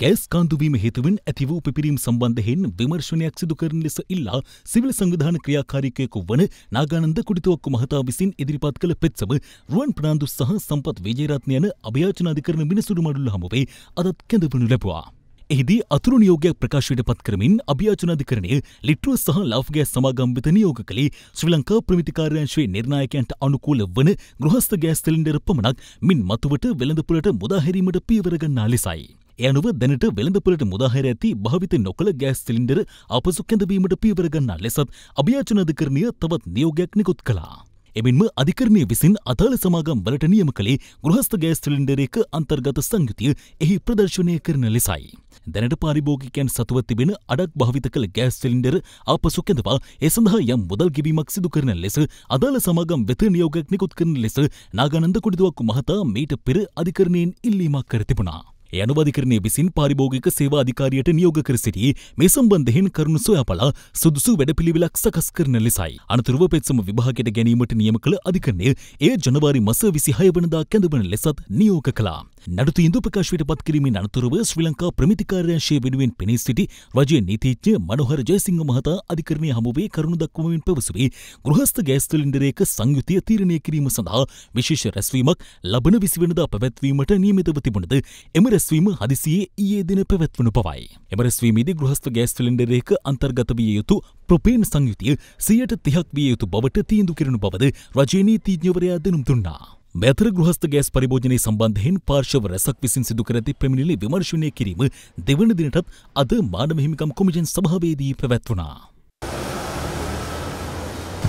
Gas කාන්දුවීම හේතුවෙන් ඇති වූ පිපිරීම් සම්බන්ධයෙන් විමර්ශනයක් සිදු කරන ලෙස ඉල්ලා සිවිල් සංවිධාන ක්‍රියාකාරිකයෙකු වන නාගානන්ද කුඩිතුවක්කු මහතා විසින් ඉදිරිපත් කළ පෙත්සම රුවන් ප්‍රනාන්දු සහ සම්පත් විජේරත්න යන අභයාචන අධිකරණ මිනිසුරු මඩුල්ල හමුවේ අදත් කැඳවනු ලැබුවා. එහිදී අතුරු නියෝගයක් ප්‍රකාශයට පත් කරමින් අභියාචන අධිකරණය ලිට්‍රුව සහ ලාෆ්ගෑස් සමාගම් වෙත නියෝග කළේ ශ්‍රී ලංකා ප්‍රමිතිකාර්යංශයේ නිර්ණායකයන්ට අනුකූල වන ගෘහස්ථ ගෑස් සිලින්ඩර පමණක් මින් මතුවට වෙළඳපොළට මුදා හැරීමට පියවර ගන්නා ලෙසයි. එය අනුව දැනට වෙළඳපොලට මුදාහැර ඇති භාවිත නොකළ ගෑස් සිලින්ඩර අපසු කැඳවීමට පියවර ගන්නා ලෙසත් අභියාචන අධිකරණය තවත් නියෝගයක් නිකුත් කළා. එමෙන්ම අධිකරණය විසින් අදාළ සමාගම් වලට නියම කළේ ගෘහස්ථ ගෑස් සිලින්ඩරයක අන්තර්ගත සංයුතිය එහි ප්‍රදර්ශනය කරන ලෙසයි. දැනට පාරිභෝගිකයන් සතුව තිබෙන අඩක් භාවිත කළ ගෑස් සිලින්ඩර ආපසු කැඳවා ඒ සඳහා යම් මුදල් ගෙවීමක් සිදු කරන ලෙස අදාළ සමාගම් වෙත නියෝගයක් නිකුත් කරන ලෙස නාගානන්ද කුඩිදුවක්කු මහතා මීට පෙර අධිකරණයෙන් ඉල්ලීමක් කර තිබුණා. එය අනුබධිකරණය විසින් පාරිභෝගික සේවා අධිකාරියට නියෝග කර සිටි මේ සම්බන්ධයෙන් කරුණු සොයාපලා සුදුසු වැඩපිළිවෙලක් සකස් කරන ලෙසයි. අනතුරුව පෙත්සම විභාගයට ගැනීමට නියම කළ අධිකරණය එය ජනවාරි මස විසිහය වනදා කැඳවන ලෙසත් නියෝග කළා. නඩතු ඉන්දු ප්‍රකාශයට පත් කිරීමෙන් අනතුරව ශ්‍රී ලංකා ප්‍රමිතිකාර්යංශය වෙනුවෙන් පෙනී සිටි රජය නීතිච්ච මනොහර ජයසිංහ මහතා අධිකරණය හමුවේ කරුණු දක්වමින් පැවසුවේ ගෘහස්ථ ගෑස්තලින්ඩරේක සංයුතිය තීරණය කිරීම සඳහා විශේෂ රැස්වීමක් ලබන විසිවෙනදා පැවැත්වීමට නියමිතව තිබුණද එම රැස්වීම හදිසියේ ඊයේ දින පැවැත්වනු පවයි. එම රැස්වීමේදී ගෘහස්ථ ගෑස් සිලින්ඩරයක අන්තර්ගත විය යුතු ප්‍රොපේන් සංයුතිය සියයට තිහක් විය යුතු බවට තීන්දු කෙරෙනු බවද රජයේ නීතිඥවරයා දෙනුම් දුන්නා. මෙතර ගෘහස්ථ ගෑස් පරිභෝජනය සම්බන්ධයෙන් පාර්ශව රැසක් විසින් සිදු කර ඇති පැමිණිලි විමර්ශනය කිරීම දෙවන දිනටත් අද මානව හිමිකම් කොමිෂන් සභාවේදී පැවැත්වුණා.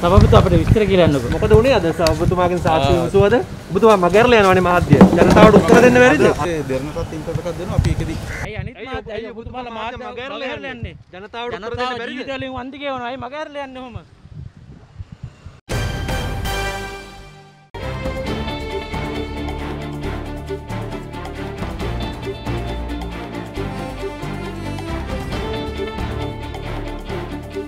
සභාපති අපිට විස්තර කියලාන්නකෝ. මොකද උනේ අද ඔබතුමාගෙන් සාක්ෂි විසුවද? ඔබතුමා මගහැරලා යනවනේ මහත්ය. ජනතාවට උත්තර දෙන්න බැරිද? දෙරණටත් ඉන්ටර්නෙට් එකක් දෙනවා අපි ඒකෙදි. ඇයි අනිත් මාත් ඇයි ඔබතුමාලා මාත් මගහැරලා යන්නේ? ජනතාවට උත්තර දෙන්න බැරිද? ජනතාව ජීවිතවලින් වන්දි කියවනවා. ඇයි මගහැරලා යන්නේ ඔහොම?